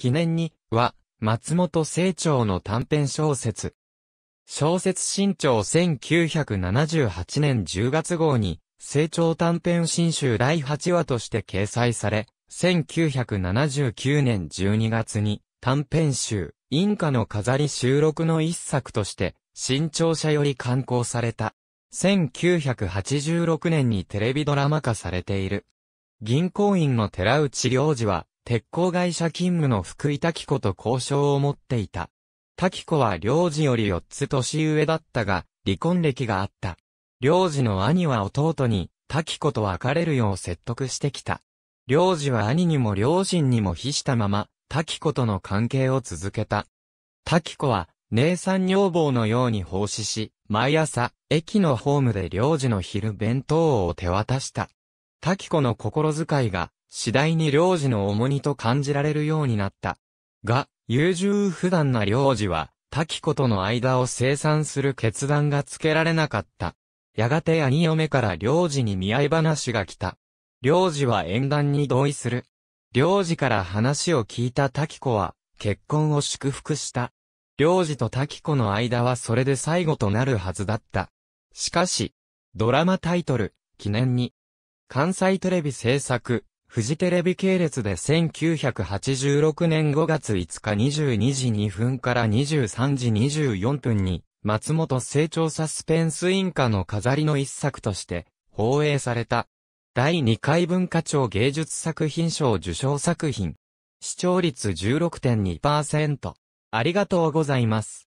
記念に、は、松本清張の短編小説。小説新潮1978年10月号に、清張短編新集第8話として掲載され、1979年12月に、短編集、インカの飾り収録の一作として、新潮社より刊行された。1986年にテレビドラマ化されている。銀行員の寺内良二は、鉄鋼会社勤務の福井滝子と交渉を持っていた。滝子は領事より4つ年上だったが、離婚歴があった。領事の兄は弟に、滝子と別れるよう説得してきた。領事は兄にも両親にも非したまま、滝子との関係を続けた。滝子は、姉さん女房のように奉仕し、毎朝、駅のホームで領事の昼弁当を手渡した。滝子の心遣いが、次第に領事の重荷と感じられるようになった。が、優柔不断な領事は、滝子との間を清算する決断がつけられなかった。やがて兄嫁から領事に見合い話が来た。領事は縁談に同意する。領事から話を聞いた滝子は、結婚を祝福した。領事と滝子の間はそれで最後となるはずだった。しかし、ドラマタイトル、記念に、関西テレビ制作、富士テレビ系列で1986年5月5日22時2分から23時24分に、松本成長サスペンスインカの飾りの一作として、放映された。第2回文化庁芸術作品賞受賞作品。視聴率16.2%。ありがとうございます。